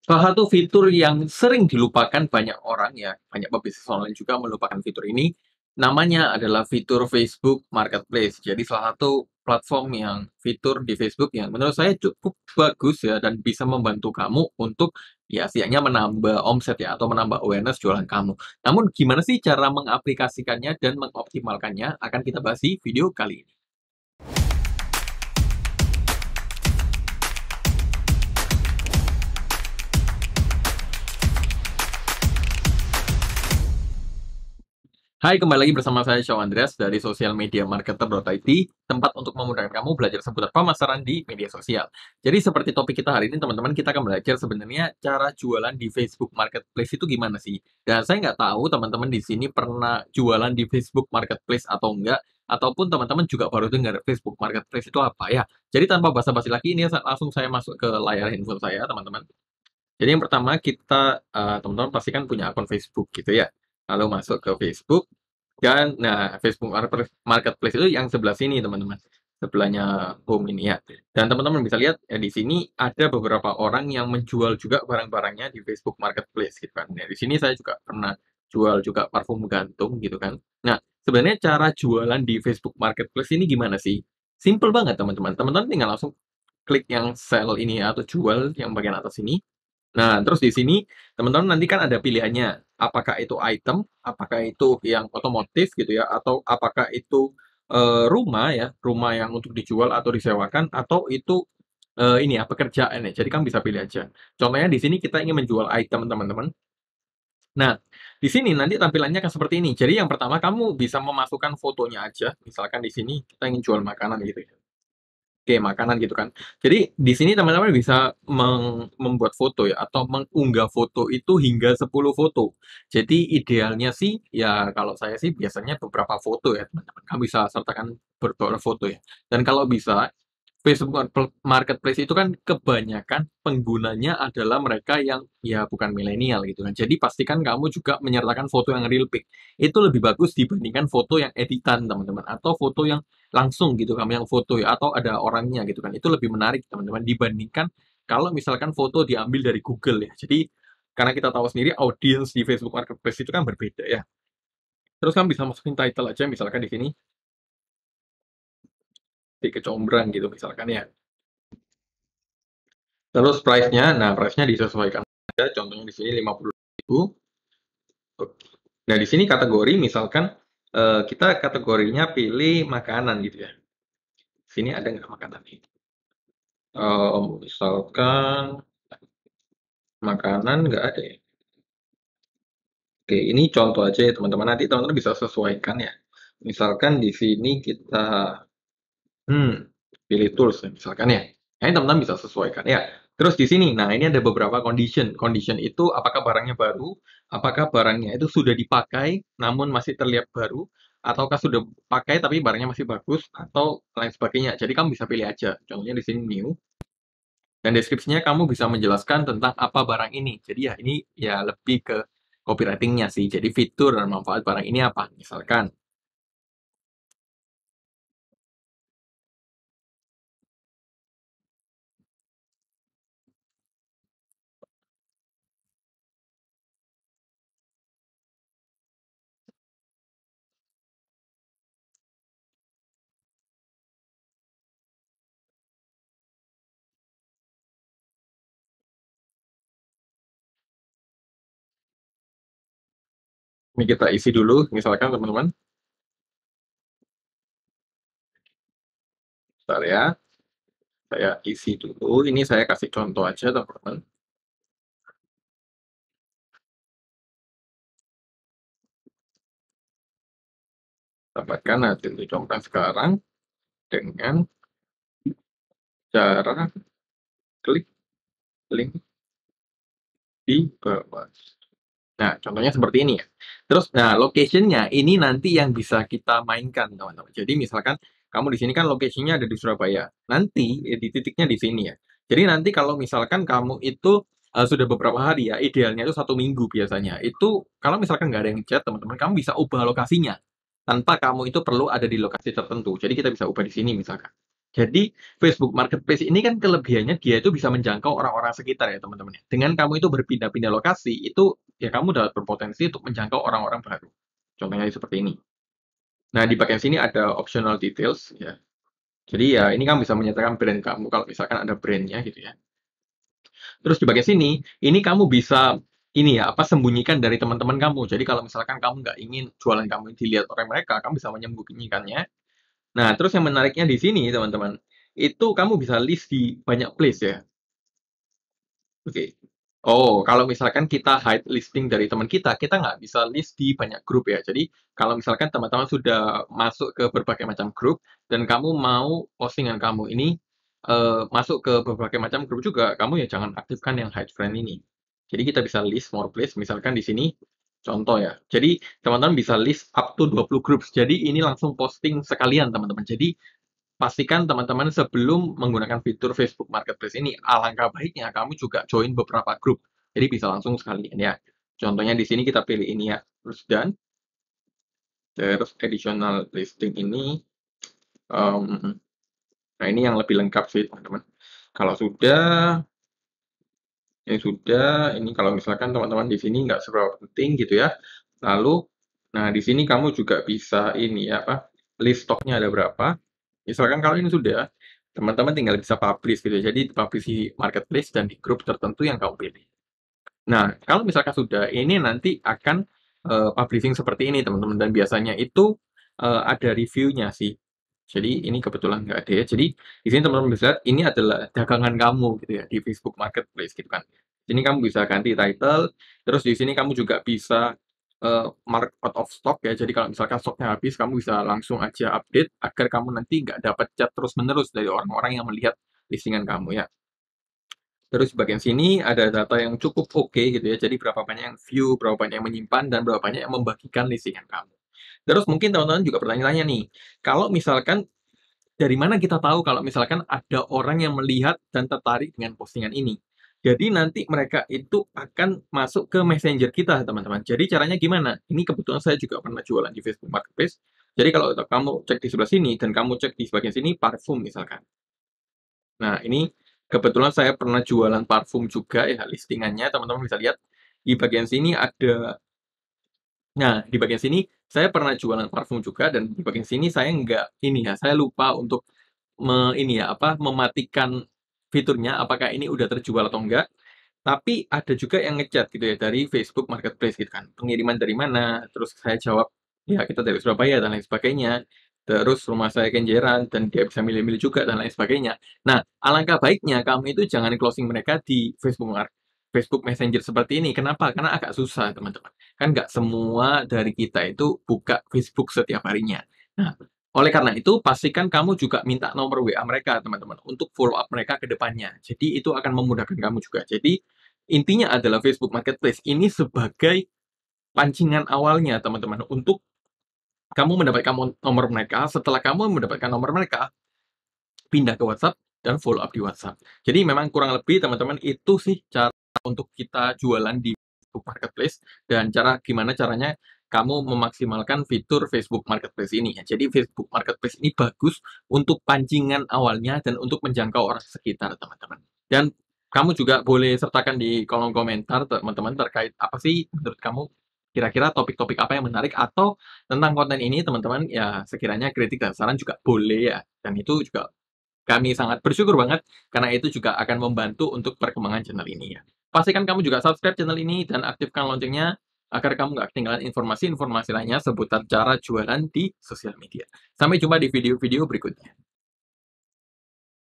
Salah satu fitur yang sering dilupakan banyak orang ya, banyak pebisnis online juga melupakan fitur ini, namanya adalah fitur Facebook Marketplace. Jadi salah satu platform yang fitur di Facebook yang menurut saya cukup bagus ya dan bisa membantu kamu untuk ya siangnya menambah omset ya atau menambah awareness jualan kamu. Namun gimana sih cara mengaplikasikannya dan mengoptimalkannya akan kita bahas di video kali ini. Hai, kembali lagi bersama saya Shaw Andreas dari Social Media Marketer.it, tempat untuk memudahkan kamu belajar seputar pemasaran di media sosial. Jadi seperti topik kita hari ini, teman-teman, kita akan belajar sebenarnya cara jualan di Facebook Marketplace itu gimana sih? Dan saya nggak tahu teman-teman di sini pernah jualan di Facebook Marketplace atau enggak, ataupun teman-teman juga baru dengar Facebook Marketplace itu apa ya. Jadi tanpa basa-basi lagi, ini langsung saya masuk ke layar handphone saya, teman-teman. Jadi yang pertama kita, eh, teman-teman uh, teman punya akun Facebook gitu ya lalu masuk ke Facebook dan nah Facebook Marketplace itu yang sebelah sini teman-teman sebelahnya home ini ya dan teman-teman bisa lihat ya, di sini ada beberapa orang yang menjual juga barang-barangnya di Facebook Marketplace gitu kan nah, di sini saya juga pernah jual juga parfum gantung gitu kan nah sebenarnya cara jualan di Facebook Marketplace ini gimana sih simple banget teman-teman teman-teman tinggal langsung klik yang sell ini atau jual yang bagian atas ini Nah, terus di sini teman-teman nanti kan ada pilihannya, apakah itu item, apakah itu yang otomotif gitu ya, atau apakah itu e, rumah ya, rumah yang untuk dijual atau disewakan, atau itu e, ini ya pekerjaan ya. Jadi kan bisa pilih aja. Contohnya di sini kita ingin menjual item teman-teman. Nah, di sini nanti tampilannya akan seperti ini. Jadi yang pertama kamu bisa memasukkan fotonya aja, misalkan di sini kita ingin jual makanan gitu ya kayak makanan gitu kan. Jadi di sini teman-teman bisa membuat foto ya atau mengunggah foto itu hingga 10 foto. Jadi idealnya sih ya kalau saya sih biasanya beberapa foto ya teman-teman. Kamu bisa sertakan beberapa foto ya. Dan kalau bisa Facebook Marketplace itu kan kebanyakan penggunanya adalah mereka yang ya bukan milenial gitu kan. Jadi pastikan kamu juga menyertakan foto yang real pic. Itu lebih bagus dibandingkan foto yang editan teman-teman atau foto yang langsung gitu kamu yang foto ya atau ada orangnya gitu kan itu lebih menarik teman-teman dibandingkan kalau misalkan foto diambil dari Google ya jadi karena kita tahu sendiri audiens di Facebook Marketplace itu kan berbeda ya terus kan bisa masukin title aja misalkan di sini di kecombrang gitu misalkan ya terus price-nya nah price-nya disesuaikan aja contohnya di sini 50.000 nah di sini kategori misalkan Eh, kita kategorinya pilih makanan gitu ya. Sini ada nggak makanan ini? Uh, misalkan makanan nggak ada ya. Oke, ini contoh aja ya teman-teman. Nanti teman-teman bisa sesuaikan ya. Misalkan di sini kita hmm, pilih tools ya, misalkan ya. Nah, ini teman-teman bisa sesuaikan ya. Terus di sini, nah ini ada beberapa condition. Condition itu apakah barangnya baru, apakah barangnya itu sudah dipakai namun masih terlihat baru, ataukah sudah pakai tapi barangnya masih bagus, atau lain sebagainya. Jadi kamu bisa pilih aja. Contohnya di sini new. Dan deskripsinya kamu bisa menjelaskan tentang apa barang ini. Jadi ya ini ya lebih ke copywritingnya sih. Jadi fitur dan manfaat barang ini apa? Misalkan Ini kita isi dulu, misalkan teman-teman. Bentar ya. Saya isi dulu. Ini saya kasih contoh aja, teman-teman. Dapatkan hasil contoh sekarang dengan cara klik link di bawah. Nah, contohnya seperti ini ya. Terus, nah, locationnya ini nanti yang bisa kita mainkan, teman-teman. Jadi, misalkan kamu di sini kan lokasinya ada di Surabaya. Nanti, eh, di titiknya di sini ya. Jadi, nanti kalau misalkan kamu itu uh, sudah beberapa hari ya, idealnya itu satu minggu biasanya. Itu, kalau misalkan nggak ada yang chat, teman-teman, kamu bisa ubah lokasinya. Tanpa kamu itu perlu ada di lokasi tertentu. Jadi, kita bisa ubah di sini misalkan. Jadi Facebook Marketplace ini kan kelebihannya dia itu bisa menjangkau orang-orang sekitar ya teman-teman. Ya. Dengan kamu itu berpindah-pindah lokasi itu ya kamu dapat berpotensi untuk menjangkau orang-orang baru. Contohnya seperti ini. Nah, di bagian sini ada optional details, ya. Jadi ya ini kamu bisa menyatakan brand kamu kalau misalkan ada brandnya gitu ya. Terus di bagian sini, ini kamu bisa ini ya apa sembunyikan dari teman-teman kamu. Jadi kalau misalkan kamu nggak ingin jualan kamu dilihat oleh mereka, kamu bisa menyembunyikannya. Nah, terus yang menariknya di sini, teman-teman, itu kamu bisa list di banyak place ya. Oke, Oh, kalau misalkan kita hide listing dari teman kita, kita nggak bisa list di banyak grup ya. Jadi, kalau misalkan teman-teman sudah masuk ke berbagai macam grup, dan kamu mau postingan kamu ini uh, masuk ke berbagai macam grup juga, kamu ya jangan aktifkan yang hide friend ini. Jadi, kita bisa list more place, misalkan di sini, contoh ya. Jadi, teman-teman bisa list up to 20 grup. Jadi, ini langsung posting sekalian, teman-teman. Jadi, pastikan teman-teman sebelum menggunakan fitur Facebook Marketplace ini, alangkah baiknya kamu juga join beberapa grup. Jadi bisa langsung sekalian ya. Contohnya di sini kita pilih ini ya, terus dan terus additional listing ini. Um, nah ini yang lebih lengkap sih teman-teman. Kalau sudah ini sudah, ini kalau misalkan teman-teman di sini nggak seberapa penting gitu ya. Lalu, nah di sini kamu juga bisa ini ya apa, list stoknya ada berapa, Misalkan kalau ini sudah, teman-teman tinggal bisa publish gitu. Ya. Jadi publish di marketplace dan di grup tertentu yang kamu pilih. Nah, kalau misalkan sudah, ini nanti akan uh, publishing seperti ini teman-teman. Dan biasanya itu uh, ada reviewnya sih. Jadi ini kebetulan nggak ada ya. Jadi di sini teman-teman bisa lihat ini adalah dagangan kamu gitu ya di Facebook Marketplace gitu kan. Ini kamu bisa ganti title, terus di sini kamu juga bisa market eh, mark out of stock ya. Jadi kalau misalkan stoknya habis, kamu bisa langsung aja update agar kamu nanti nggak dapat chat terus-menerus dari orang-orang yang melihat listingan kamu ya. Terus bagian sini ada data yang cukup oke okay, gitu ya. Jadi berapa banyak yang view, berapa banyak yang menyimpan, dan berapa banyak yang membagikan listingan kamu. Terus mungkin teman-teman juga bertanya-tanya nih, kalau misalkan dari mana kita tahu kalau misalkan ada orang yang melihat dan tertarik dengan postingan ini? Jadi nanti mereka itu akan masuk ke messenger kita, teman-teman. Jadi caranya gimana? Ini kebetulan saya juga pernah jualan di Facebook Marketplace. Jadi kalau kamu cek di sebelah sini dan kamu cek di sebagian sini parfum misalkan. Nah, ini kebetulan saya pernah jualan parfum juga ya listingannya, teman-teman bisa lihat di bagian sini ada Nah, di bagian sini saya pernah jualan parfum juga dan di bagian sini saya nggak ini ya, saya lupa untuk me, ini ya apa mematikan fiturnya, apakah ini udah terjual atau enggak. Tapi ada juga yang ngechat gitu ya dari Facebook Marketplace gitu kan. Pengiriman dari mana? Terus saya jawab, ya kita dari Surabaya dan lain sebagainya. Terus rumah saya kenjeran dan dia bisa milih-milih juga dan lain sebagainya. Nah, alangkah baiknya kamu itu jangan closing mereka di Facebook Marketplace Facebook Messenger seperti ini. Kenapa? Karena agak susah, teman-teman. Kan nggak semua dari kita itu buka Facebook setiap harinya. Nah, oleh karena itu, pastikan kamu juga minta nomor WA mereka, teman-teman, untuk follow up mereka ke depannya. Jadi, itu akan memudahkan kamu juga. Jadi, intinya adalah Facebook Marketplace ini sebagai pancingan awalnya, teman-teman, untuk kamu mendapatkan nomor mereka. Setelah kamu mendapatkan nomor mereka, pindah ke WhatsApp dan follow up di WhatsApp. Jadi, memang kurang lebih, teman-teman, itu sih cara untuk kita jualan di Facebook Marketplace dan cara gimana caranya kamu memaksimalkan fitur Facebook Marketplace ini. Ya. Jadi Facebook Marketplace ini bagus untuk pancingan awalnya dan untuk menjangkau orang sekitar, teman-teman. Dan kamu juga boleh sertakan di kolom komentar, teman-teman, terkait apa sih menurut kamu kira-kira topik-topik apa yang menarik atau tentang konten ini, teman-teman, ya sekiranya kritik dan saran juga boleh ya. Dan itu juga kami sangat bersyukur banget karena itu juga akan membantu untuk perkembangan channel ini ya. Pastikan kamu juga subscribe channel ini dan aktifkan loncengnya agar kamu nggak ketinggalan informasi-informasi lainnya seputar cara jualan di sosial media. Sampai jumpa di video-video berikutnya.